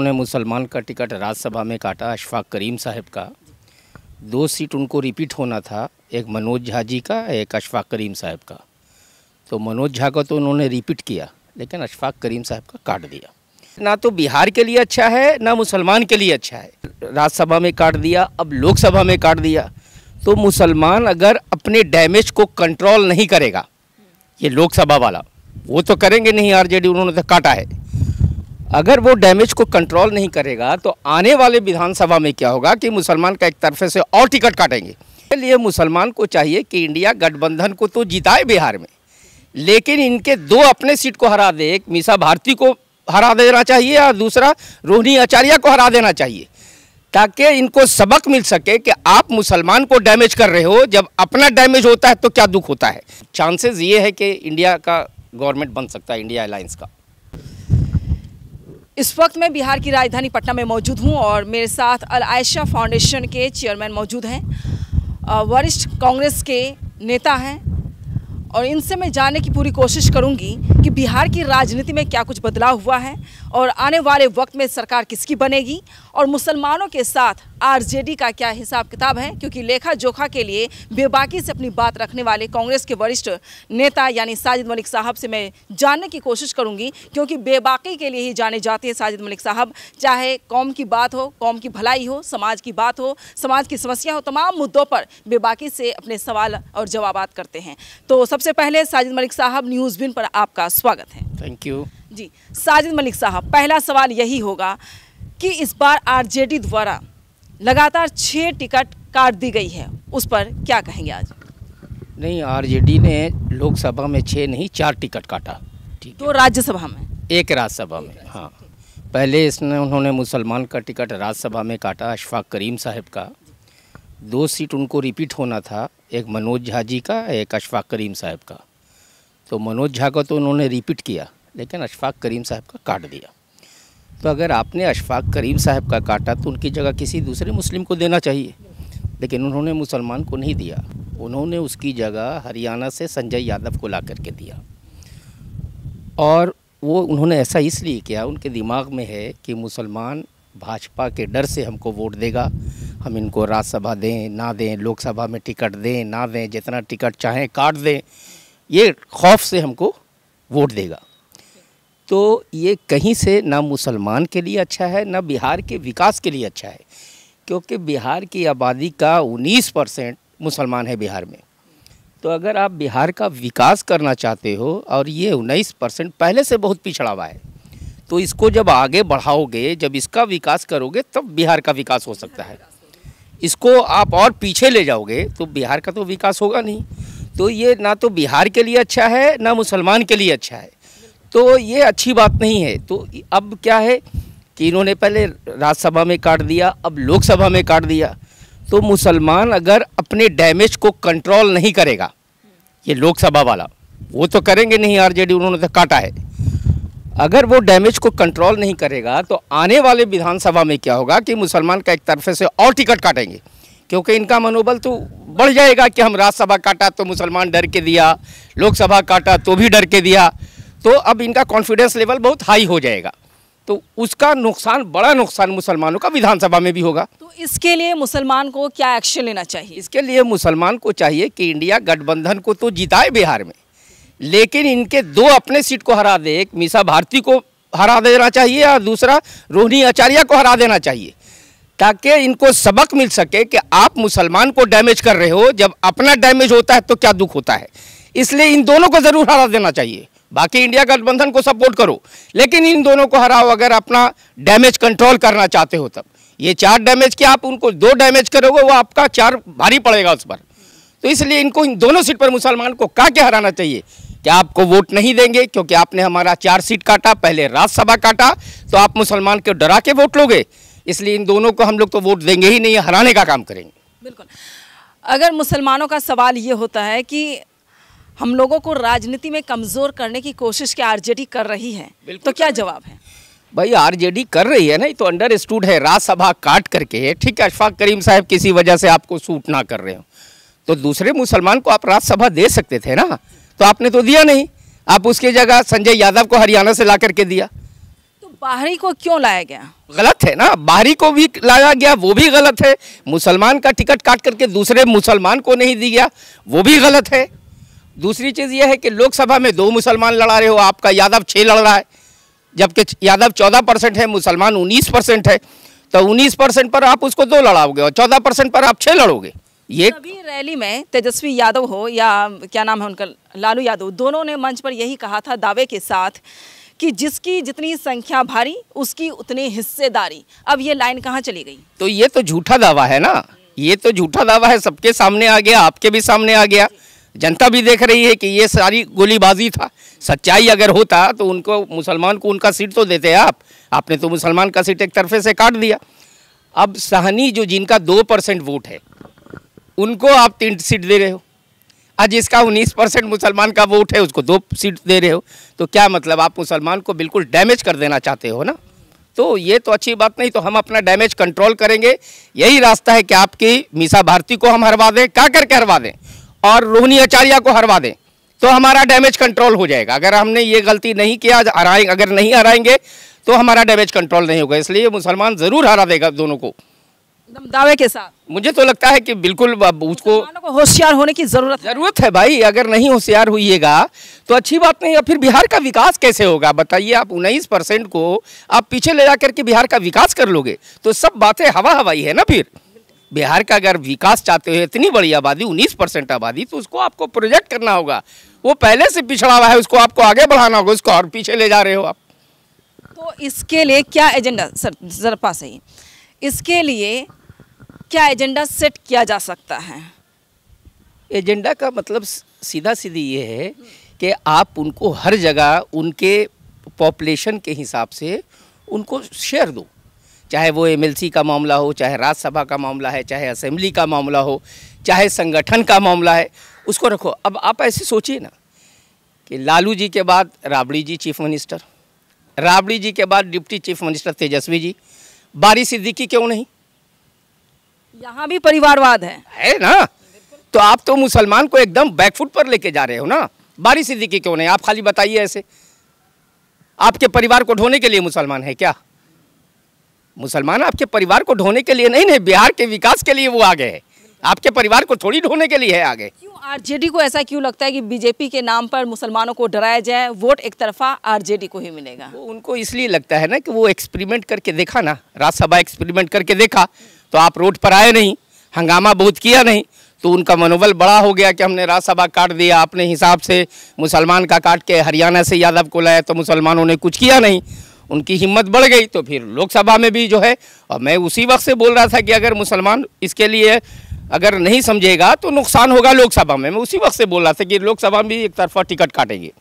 उन्होंने मुसलमान का टिकट राज्यसभा में काटा अशफाक करीम साहब का दो सीट उनको रिपीट होना था एक मनोज झा जी का एक अशफाक करीम साहब का तो मनोज झा का तो उन्होंने रिपीट किया लेकिन अशफाक करीम साहब का काट दिया ना तो बिहार के लिए अच्छा है ना मुसलमान के लिए अच्छा है राज्यसभा में काट दिया अब लोकसभा में काट दिया तो मुसलमान अगर अपने डैमेज को कंट्रोल नहीं करेगा ये लोकसभा वाला वो तो करेंगे नहीं आरजेडी उन्होंने तो काटा है अगर वो डैमेज को कंट्रोल नहीं करेगा तो आने वाले विधानसभा में क्या होगा कि मुसलमान का एक तरफे से और टिकट काटेंगे इसलिए मुसलमान को चाहिए कि इंडिया गठबंधन को तो जिताए बिहार में लेकिन इनके दो अपने सीट को हरा दे एक मीसा भारती को हरा देना चाहिए और दूसरा रोहिणी आचार्य को हरा देना चाहिए ताकि इनको सबक मिल सके कि आप मुसलमान को डैमेज कर रहे हो जब अपना डैमेज होता है तो क्या दुख होता है चांसेस ये है कि इंडिया का गवर्नमेंट बन सकता है इंडिया अलायंस का इस वक्त मैं बिहार की राजधानी पटना में मौजूद हूँ और मेरे साथ अल आयशा फाउंडेशन के चेयरमैन मौजूद हैं वरिष्ठ कांग्रेस के नेता हैं और इनसे मैं जानने की पूरी कोशिश करूंगी कि बिहार की राजनीति में क्या कुछ बदलाव हुआ है और आने वाले वक्त में सरकार किसकी बनेगी और मुसलमानों के साथ आरजेडी का क्या हिसाब किताब है क्योंकि लेखा जोखा के लिए बेबाकी से अपनी बात रखने वाले कांग्रेस के वरिष्ठ नेता यानी साजिद मलिक साहब से मैं जानने की कोशिश करूंगी क्योंकि बेबाकी के लिए ही जाने जाते हैं साजिद मलिक साहब चाहे कौम की बात हो कौम की भलाई हो समाज की बात हो समाज की समस्या हो तमाम मुद्दों पर बेबाकी से अपने सवाल और जवाब करते हैं तो सबसे पहले साजिद मलिक साहब न्यूज़ बिन पर आपका स्वागत है थैंक यू जी साजिद मलिक साहब पहला सवाल यही होगा कि इस बार आरजेडी द्वारा लगातार छः टिकट काट दी गई है उस पर क्या कहेंगे आज नहीं आरजेडी ने लोकसभा में छः नहीं चार टिकट काटा ठीक तो राज्यसभा में एक राज्यसभा में हाँ पहले इसने उन्होंने मुसलमान का टिकट राज्यसभा में काटा अशफाक करीम साहब का दो सीट उनको रिपीट होना था एक मनोज झा जी का एक अशफाक करीम साहब का तो मनोज झा का तो उन्होंने रिपीट किया लेकिन अशफाक करीम साहब का काट दिया तो अगर आपने अशफाक करीम साहब का काटा तो उनकी जगह किसी दूसरे मुस्लिम को देना चाहिए लेकिन उन्होंने मुसलमान को नहीं दिया उन्होंने उसकी जगह हरियाणा से संजय यादव को ला करके दिया और वो उन्होंने ऐसा इसलिए किया उनके दिमाग में है कि मुसलमान भाजपा के डर से हमको वोट देगा हम इनको राज्यसभा दें ना दें लोकसभा में टिकट दें ना दें जितना टिकट चाहें काट दें ये खौफ से हमको वोट देगा तो ये कहीं से ना मुसलमान के लिए अच्छा है ना बिहार के विकास के लिए अच्छा है क्योंकि बिहार की आबादी का 19 परसेंट मुसलमान है बिहार में तो अगर आप बिहार का विकास करना चाहते हो और ये उन्नीस परसेंट पहले से बहुत पिछड़ा हुआ है तो इसको जब आगे बढ़ाओगे जब इसका विकास करोगे तब बिहार का विकास हो सकता है इसको आप और पीछे ले जाओगे तो बिहार का तो विकास होगा नहीं तो ये ना तो बिहार के लिए अच्छा है ना मुसलमान के लिए अच्छा है तो ये अच्छी बात नहीं है तो अब क्या है कि इन्होंने पहले राज्यसभा में काट दिया अब लोकसभा में काट दिया तो मुसलमान अगर अपने डैमेज को कंट्रोल नहीं करेगा ये लोकसभा वाला वो तो करेंगे नहीं आरजेडी उन्होंने तो काटा है अगर वो डैमेज को कंट्रोल नहीं करेगा तो आने वाले विधानसभा में क्या होगा कि मुसलमान का एक तरफे से और टिकट काटेंगे क्योंकि इनका मनोबल तो बढ़ जाएगा कि हम राज्यसभा काटा तो मुसलमान डर के दिया लोकसभा काटा तो भी डर के दिया तो अब इनका कॉन्फिडेंस लेवल बहुत हाई हो जाएगा तो उसका नुकसान बड़ा नुकसान मुसलमानों का विधानसभा में भी होगा तो इसके लिए मुसलमान को क्या एक्शन लेना चाहिए इसके लिए मुसलमान को चाहिए कि इंडिया गठबंधन को तो जिताए बिहार में लेकिन इनके दो अपने सीट को हरा दे एक मीसा भारती को हरा देना चाहिए और दूसरा रोहिणी आचार्य को हरा देना चाहिए ताकि इनको सबक मिल सके कि आप मुसलमान को डैमेज कर रहे हो जब अपना डैमेज होता है तो क्या दुख होता है इसलिए इन दोनों को ज़रूर हरा देना चाहिए बाकी इंडिया गठबंधन को सपोर्ट करो लेकिन इन दोनों को हराओ अगर अपना डैमेज कंट्रोल करना चाहते हो तब ये चार डैमेज के आप उनको दो डैमेज करोगे वो आपका चार भारी पड़ेगा उस पर तो इसलिए इनको इन दोनों सीट पर मुसलमान को का के हराना चाहिए कि आपको वोट नहीं देंगे क्योंकि आपने हमारा चार सीट काटा पहले राज्यसभा काटा तो आप मुसलमान को डरा के वोट लोगे इसलिए इन दोनों को हम लोग तो वोट देंगे ही नहीं हराने का काम करेंगे बिल्कुल अगर मुसलमानों का सवाल ये होता है कि हम लोगों को राजनीति में कमजोर करने की कोशिश क्या आरजेडी कर रही है तो क्या जवाब है भाई आरजेडी कर रही है ना तो अंडर स्टूड है राज्यसभा काट करके ठीक है अशफाक करीम साहब किसी वजह से आपको सूट ना कर रहे हो तो दूसरे मुसलमान को आप राज्यसभा दे सकते थे ना तो आपने तो दिया नहीं आप उसकी जगह संजय यादव को हरियाणा से ला करके दिया तो बाहरी को क्यों लाया गया गलत है ना बाहरी को भी लाया गया वो भी गलत है मुसलमान का टिकट काट करके दूसरे मुसलमान को नहीं दिया वो भी गलत है दूसरी चीज़ यह है कि लोकसभा में दो मुसलमान लड़ा रहे हो आपका यादव छः लड़ रहा है जबकि यादव चौदह परसेंट है मुसलमान उन्नीस परसेंट है तो उन्नीस परसेंट पर आप उसको दो लड़ाओगे और चौदह परसेंट पर आप छः लड़ोगे ये अभी रैली में तेजस्वी यादव हो या क्या नाम है उनका लालू यादव दोनों ने मंच पर यही कहा था दावे के साथ कि जिसकी जितनी संख्या भारी उसकी उतनी हिस्सेदारी अब ये लाइन कहाँ चली गई तो ये तो झूठा दावा है ना ये तो झूठा दावा है सबके सामने आ गया आपके भी सामने आ गया जनता भी देख रही है कि ये सारी गोलीबाजी था सच्चाई अगर होता तो उनको मुसलमान को उनका सीट तो देते आप आपने तो मुसलमान का सीट एक तरफे से काट दिया अब सहनी जो जिनका दो परसेंट वोट है उनको आप तीन सीट दे रहे हो आज इसका उन्नीस परसेंट मुसलमान का वोट है उसको दो सीट दे रहे हो तो क्या मतलब आप मुसलमान को बिल्कुल डैमेज कर देना चाहते हो ना तो ये तो अच्छी बात नहीं तो हम अपना डैमेज कंट्रोल करेंगे यही रास्ता है कि आपकी मीसा भारती को हम हरवा दें क्या करके हरवा दें और रोहिणी आचार्य को हरवा दें तो हमारा डैमेज कंट्रोल हो जाएगा अगर हमने ये गलती नहीं किया हराए अगर नहीं हराएंगे तो हमारा डैमेज कंट्रोल नहीं होगा इसलिए मुसलमान ज़रूर हरा देगा दोनों को दावे के साथ मुझे तो लगता है कि बिल्कुल उसको होशियार होने की जरूरत जरूरत है भाई अगर नहीं होशियार हुईगा तो अच्छी बात नहीं है फिर बिहार का विकास कैसे होगा बताइए आप उन्नीस परसेंट को आप पीछे ले जा करके बिहार का विकास कर लोगे तो सब बातें हवा हवाई है ना फिर बिहार का अगर विकास चाहते हो इतनी बड़ी आबादी उन्नीस परसेंट आबादी तो उसको आपको प्रोजेक्ट करना होगा वो पहले से पिछड़ा हुआ है उसको आपको आगे बढ़ाना होगा उसको और पीछे ले जा रहे हो आप तो इसके लिए क्या एजेंडा सर जरा पास इसके लिए क्या एजेंडा सेट किया जा सकता है एजेंडा का मतलब सीधा सीधी ये है कि आप उनको हर जगह उनके पॉपुलेशन के हिसाब से उनको शेयर दो चाहे वो एमएलसी का मामला हो चाहे राज्यसभा का मामला है चाहे असेंबली का मामला हो चाहे संगठन का मामला है उसको रखो अब आप ऐसे सोचिए ना कि लालू जी के बाद राबड़ी जी चीफ मिनिस्टर राबड़ी जी के बाद deputy chief minister Tejashwi ji Bari Siddiqui क्यों नहीं यहाँ भी परिवारवाद है है ना तो आप तो मुसलमान को एकदम बैकफुट पर लेके जा रहे हो ना बारी सिद्दीकी क्यों नहीं आप खाली बताइए ऐसे आपके परिवार को ढोने के लिए मुसलमान है क्या मुसलमान आपके परिवार को ढोने के लिए नहीं नहीं बिहार के विकास के लिए वो आगे है आपके परिवार को थोड़ी ढोने के लिए है आगे क्यों आरजेडी को ऐसा क्यों लगता है कि बीजेपी के नाम पर मुसलमानों को डराया जाए वोट एक तरफा आर को ही मिलेगा वो उनको इसलिए लगता है ना कि वो एक्सपेरिमेंट करके देखा ना राज्यसभा एक्सपेरिमेंट करके देखा तो आप रोड पर आए नहीं हंगामा बहुत किया नहीं तो उनका मनोबल बड़ा हो गया कि हमने राज्यसभा काट दिया अपने हिसाब से मुसलमान का काट के हरियाणा से यादव को लाया तो मुसलमानों ने कुछ किया नहीं उनकी हिम्मत बढ़ गई तो फिर लोकसभा में भी जो है और मैं उसी वक्त से बोल रहा था कि अगर मुसलमान इसके लिए अगर नहीं समझेगा तो नुकसान होगा लोकसभा में मैं उसी वक्त से बोल रहा था कि लोकसभा में भी एक तरफा टिकट काटेंगे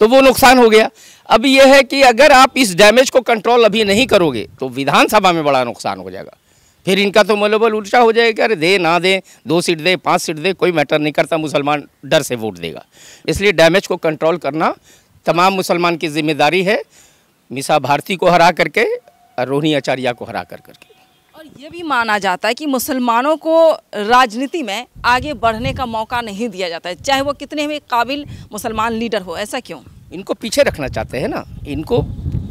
तो वो नुकसान हो गया अब यह है कि अगर आप इस डैमेज को कंट्रोल अभी नहीं करोगे तो विधानसभा में बड़ा नुकसान हो जाएगा फिर इनका तो मनोबल उल्टा हो जाएगा अरे दे ना दे दो सीट दे पांच सीट दे कोई मैटर नहीं करता मुसलमान डर से वोट देगा इसलिए डैमेज को कंट्रोल करना तमाम मुसलमान की जिम्मेदारी है मिसा भारती को हरा करके और रोहिणी आचार्य को हरा कर करके और ये भी माना जाता है कि मुसलमानों को राजनीति में आगे बढ़ने का मौका नहीं दिया जाता है चाहे वो कितने भी काबिल मुसलमान लीडर हो ऐसा क्यों इनको पीछे रखना चाहते हैं ना इनको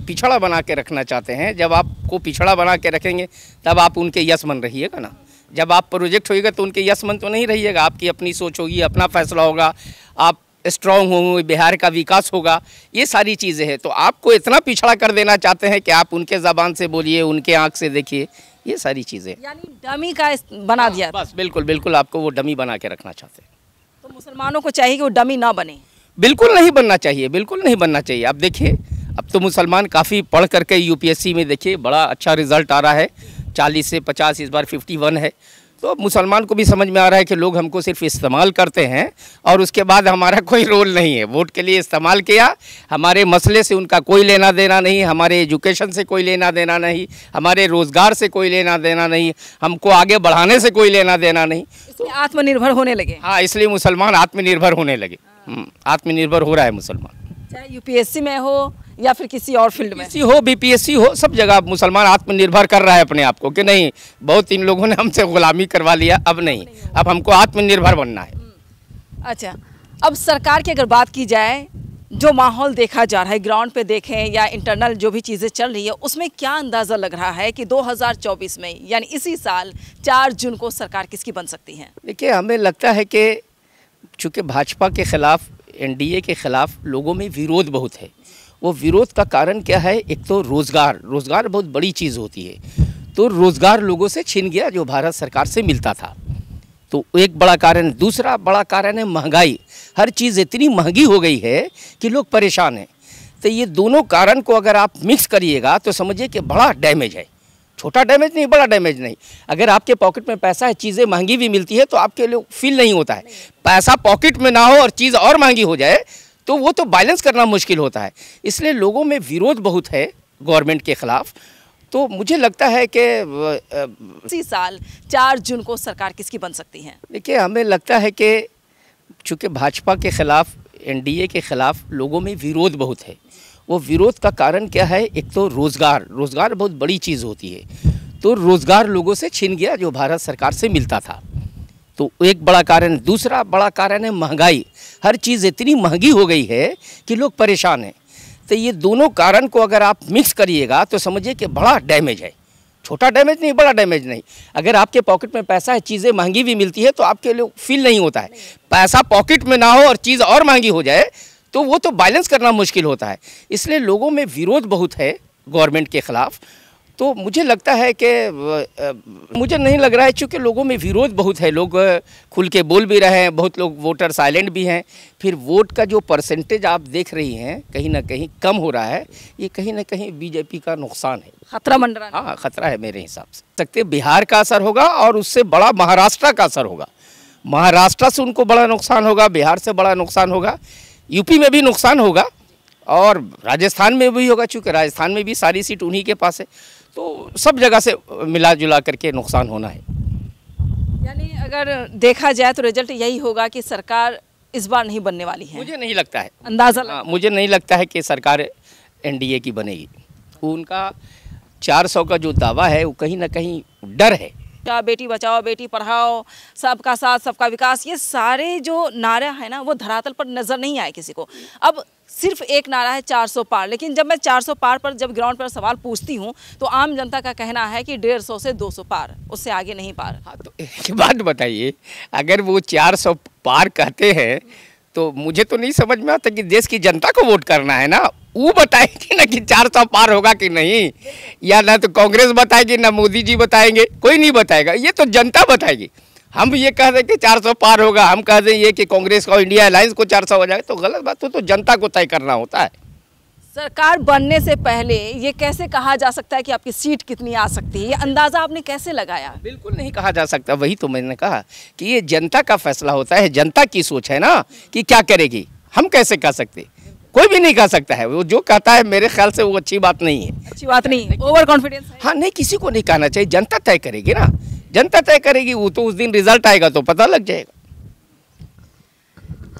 पिछड़ा बना के रखना चाहते हैं जब आपको पिछड़ा बना के रखेंगे तब आप उनके यशमन रहिएगा ना जब आप प्रोजेक्ट होगा तो उनके यशमन तो नहीं रहिएगा आपकी अपनी सोच होगी अपना फैसला होगा आप स्ट्रांग होंगे बिहार का विकास होगा ये सारी चीज़ें हैं तो आपको इतना पिछड़ा कर देना चाहते हैं कि आप उनके ज़बान से बोलिए उनके आँख से देखिए ये सारी चीज़ें यानी डमी का बना दिया बस बिल्कुल बिल्कुल आपको वो डमी बना के रखना चाहते हैं तो मुसलमानों को चाहिए कि वो डमी ना बने बिल्कुल नहीं बनना चाहिए बिल्कुल नहीं बनना चाहिए आप देखिए अब तो मुसलमान काफ़ी पढ़ करके यूपीएससी में देखिए बड़ा अच्छा रिजल्ट आ रहा है चालीस से पचास इस बार फिफ्टी वन है तो मुसलमान को भी समझ में आ रहा है कि लोग हमको सिर्फ इस्तेमाल करते हैं और उसके बाद हमारा कोई रोल नहीं है वोट के लिए इस्तेमाल किया हमारे मसले से उनका कोई लेना देना नहीं हमारे एजुकेशन से कोई लेना देना नहीं हमारे रोज़गार से कोई लेना देना नहीं हमको आगे बढ़ाने से कोई लेना देना नहीं तो आत्मनिर्भर होने लगे हाँ इसलिए मुसलमान आत्मनिर्भर होने लगे हाँ। हम्म, आत्मनिर्भर हो रहा है मुसलमान चाहे यूपीएससी में हो या फिर किसी और फील्ड में हो बीपीएससी हो सब जगह मुसलमान आत्मनिर्भर कर रहा है अपने आप को कि नहीं बहुत इन लोगों ने हमसे गुलामी करवा लिया अब नहीं अब हमको आत्मनिर्भर बनना है हम्म। अच्छा अब सरकार की अगर बात की जाए जो माहौल देखा जा रहा है ग्राउंड पे देखें या इंटरनल जो भी चीज़ें चल रही है उसमें क्या अंदाज़ा लग रहा है कि 2024 में यानी इसी साल 4 जून को सरकार किसकी बन सकती है देखिए हमें लगता है कि चूँकि भाजपा के ख़िलाफ़ एनडीए के ख़िलाफ़ लोगों में विरोध बहुत है वो विरोध का कारण क्या है एक तो रोज़गार रोज़गार बहुत बड़ी चीज़ होती है तो रोज़गार लोगों से छिन गया जो भारत सरकार से मिलता था तो एक बड़ा कारण दूसरा बड़ा कारण है महंगाई हर चीज़ इतनी महंगी हो गई है कि लोग परेशान हैं तो ये दोनों कारण को अगर आप मिक्स करिएगा तो समझिए कि बड़ा डैमेज है छोटा डैमेज नहीं बड़ा डैमेज नहीं अगर आपके पॉकेट में पैसा है चीज़ें महंगी भी मिलती है तो आपके लिए फील नहीं होता है पैसा पॉकेट में ना हो और चीज़ और महंगी हो जाए तो वो तो बैलेंस करना मुश्किल होता है इसलिए लोगों में विरोध बहुत है गवर्नमेंट के ख़िलाफ़ तो मुझे लगता है कि इसी साल चार जून को सरकार किसकी बन सकती है देखिए हमें लगता है कि चूँकि भाजपा के ख़िलाफ़ एनडीए के ख़िलाफ़ लोगों में विरोध बहुत है वो विरोध का कारण क्या है एक तो रोज़गार रोज़गार बहुत बड़ी चीज़ होती है तो रोज़गार लोगों से छिन गया जो भारत सरकार से मिलता था तो एक बड़ा कारण दूसरा बड़ा कारण है महंगाई हर चीज़ इतनी महंगी हो गई है कि लोग परेशान हैं तो ये दोनों कारण को अगर आप मिक्स करिएगा तो समझिए कि बड़ा डैमेज है छोटा डैमेज नहीं बड़ा डैमेज नहीं अगर आपके पॉकेट में पैसा है चीज़ें महंगी भी मिलती है तो आपके लिए फील नहीं होता है पैसा पॉकेट में ना हो और चीज़ और महंगी हो जाए तो वो तो बैलेंस करना मुश्किल होता है इसलिए लोगों में विरोध बहुत है गवर्नमेंट के ख़िलाफ़ तो मुझे लगता है कि मुझे नहीं लग रहा है क्योंकि लोगों में विरोध बहुत है लोग खुल के बोल भी रहे हैं बहुत लोग वोटर साइलेंट भी हैं फिर वोट का जो परसेंटेज आप देख रही हैं कहीं ना कहीं कम हो रहा है ये कहीं ना कहीं बीजेपी का नुकसान है खतरा मंडरा रहा हाँ खतरा है मेरे हिसाब से सकते बिहार का असर होगा और उससे बड़ा महाराष्ट्र का असर होगा महाराष्ट्र से उनको बड़ा नुकसान होगा बिहार से बड़ा नुकसान होगा यूपी में भी नुकसान होगा और राजस्थान में भी होगा चूँकि राजस्थान में भी सारी सीट उन्हीं के पास है तो सब जगह से मिला जुला करके नुकसान होना है यानी अगर देखा जाए तो रिजल्ट यही होगा कि सरकार इस बार नहीं बनने वाली है मुझे नहीं लगता है अंदाज़ा लगता। आ, हाँ, मुझे नहीं लगता है कि सरकार एनडीए की बनेगी उनका 400 का जो दावा है वो कहीं ना कहीं डर है क्या बेटी बचाओ बेटी पढ़ाओ सबका साथ सबका विकास ये सारे जो नारे हैं ना वो धरातल पर नज़र नहीं आए किसी को अब सिर्फ एक नारा है 400 पार लेकिन जब मैं 400 पार पर जब ग्राउंड पर सवाल पूछती हूँ तो आम जनता का कहना है कि 150 से 200 पार उससे आगे नहीं पार हाँ तो एक बात बताइए अगर वो 400 पार कहते हैं तो मुझे तो नहीं समझ में आता कि देश की जनता को वोट करना है ना वो बताएगी ना कि चार सौ पार होगा कि नहीं या ना तो कांग्रेस बताएगी ना मोदी जी बताएंगे कोई नहीं बताएगा ये तो जनता बताएगी हम ये कह हैं कि सौ पार होगा हम कह हैं ये कि कांग्रेस का इंडिया अलायंस को 400 हो जाएगा तो गलत बात तो, तो जनता को तय करना होता है सरकार बनने से पहले ये कैसे कहा जा सकता है कि आपकी सीट कितनी आ सकती है ये अंदाज़ा आपने कैसे लगाया बिल्कुल नहीं कहा जा सकता वही तो मैंने कहा कि ये जनता का फैसला होता है जनता की सोच है ना कि क्या करेगी हम कैसे कह सकते कोई भी नहीं कह सकता है वो जो कहता है मेरे ख्याल से वो अच्छी बात नहीं है अच्छी बात नहीं ओवर कॉन्फिडेंस हाँ नहीं किसी को नहीं कहना चाहिए जनता तय करेगी ना जनता तय करेगी वो तो उस दिन रिजल्ट आएगा तो पता लग जाएगा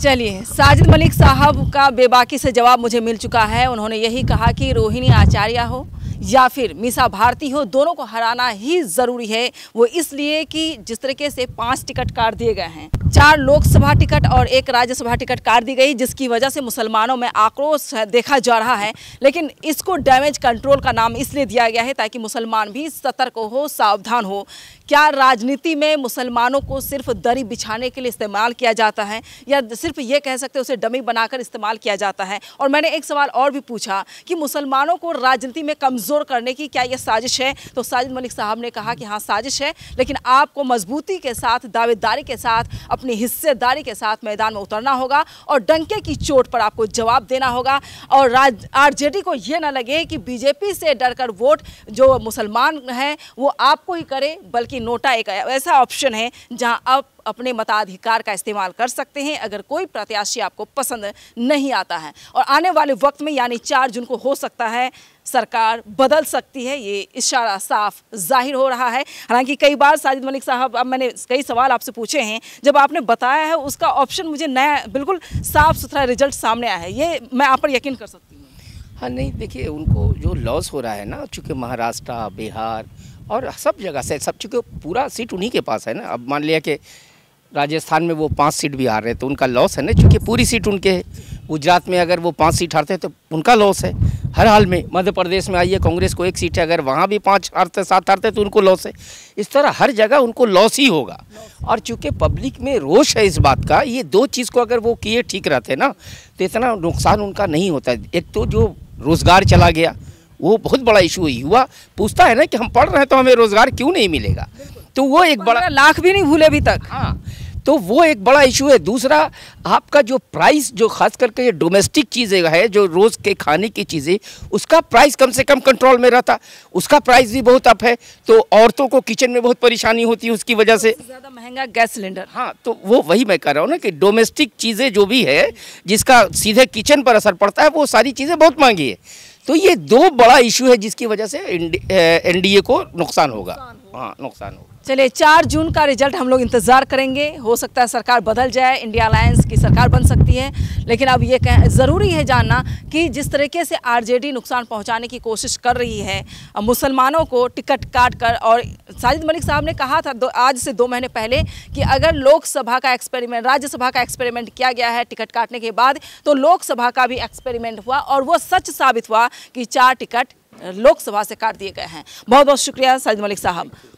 चलिए साजिद मलिक साहब का बेबाकी से जवाब मुझे मिल चुका है उन्होंने यही कहा कि रोहिणी आचार्य हो या फिर मीसा भारती हो दोनों को हराना ही ज़रूरी है वो इसलिए कि जिस तरीके से पांच टिकट काट दिए गए हैं चार लोकसभा टिकट और एक राज्यसभा टिकट काट दी गई जिसकी वजह से मुसलमानों में आक्रोश देखा जा रहा है लेकिन इसको डैमेज कंट्रोल का नाम इसलिए दिया गया है ताकि मुसलमान भी सतर्क हो सावधान हो क्या राजनीति में मुसलमानों को सिर्फ दरी बिछाने के लिए इस्तेमाल किया जाता है या सिर्फ ये कह सकते उसे डमी बनाकर इस्तेमाल किया जाता है और मैंने एक सवाल और भी पूछा कि मुसलमानों को राजनीति में कमज़ोर करने की क्या यह साजिश है तो साजिद मलिक साहब ने कहा कि हाँ साजिश है लेकिन आपको मजबूती के साथ दावेदारी के साथ अपने अपनी हिस्सेदारी के साथ मैदान में उतरना होगा और डंके की चोट पर आपको जवाब देना होगा और राज आरजेडी को ये ना लगे कि बीजेपी से डरकर वोट जो मुसलमान हैं वो आपको ही करें बल्कि नोटा एक ऐसा ऑप्शन है जहां आप अपने मताधिकार का इस्तेमाल कर सकते हैं अगर कोई प्रत्याशी आपको पसंद नहीं आता है और आने वाले वक्त में यानी चार जून को हो सकता है सरकार बदल सकती है ये इशारा साफ जाहिर हो रहा है हालांकि कई बार साजिद मलिक साहब अब मैंने कई सवाल आपसे पूछे हैं जब आपने बताया है उसका ऑप्शन मुझे नया बिल्कुल साफ सुथरा रिजल्ट सामने आया है ये मैं आप पर यकीन कर सकती हूँ हाँ नहीं देखिए उनको जो लॉस हो रहा है ना चूँकि महाराष्ट्र बिहार और सब जगह से सब चूँकि पूरा सीट उन्हीं के पास है ना अब मान लिया कि राजस्थान में वो पाँच सीट भी हार रहे तो उनका लॉस है ना चूँकि पूरी सीट उनके है गुजरात में अगर वो पाँच सीट हारते हैं तो उनका लॉस है हर हाल में मध्य प्रदेश में आइए कांग्रेस को एक सीट है अगर वहाँ भी पाँच हारते सात हारते तो उनको लॉस है इस तरह हर जगह उनको लॉस ही होगा और चूँकि पब्लिक में रोष है इस बात का ये दो चीज़ को अगर वो किए ठीक रहते ना तो इतना नुकसान उनका नहीं होता एक तो जो रोज़गार चला गया वो बहुत बड़ा इशू युवा पूछता है ना कि हम पढ़ रहे हैं तो हमें रोज़गार क्यों नहीं मिलेगा तो वो एक बड़ा लाख भी नहीं भूले अभी तक हाँ तो वो एक बड़ा इशू है दूसरा आपका जो प्राइस जो खास करके ये डोमेस्टिक चीज़ें है जो रोज़ के खाने की चीज़ें उसका प्राइस कम से कम कंट्रोल में रहता उसका प्राइस भी बहुत अप है तो औरतों को किचन में बहुत परेशानी होती है उसकी वजह से ज़्यादा महंगा गैस सिलेंडर हाँ तो वो वही मैं कह रहा हूँ ना कि डोमेस्टिक चीज़ें जो भी है जिसका सीधे किचन पर असर पड़ता है वो सारी चीज़ें बहुत महंगी है तो ये दो बड़ा इशू है जिसकी वजह से एन को नुकसान होगा हाँ नुकसान होगा चलिए चार जून का रिजल्ट हम लोग इंतजार करेंगे हो सकता है सरकार बदल जाए इंडिया अलायंस की सरकार बन सकती है लेकिन अब ये कह ज़रूरी है जानना कि जिस तरीके से आरजेडी नुकसान पहुंचाने की कोशिश कर रही है मुसलमानों को टिकट काट कर और साजिद मलिक साहब ने कहा था दो, आज से दो महीने पहले कि अगर लोकसभा का एक्सपेरिमेंट राज्यसभा का एक्सपेरिमेंट किया गया है टिकट काटने के बाद तो लोकसभा का भी एक्सपेरिमेंट हुआ और वो सच साबित हुआ कि चार टिकट लोकसभा से काट दिए गए हैं बहुत बहुत शुक्रिया सईद मलिक साहब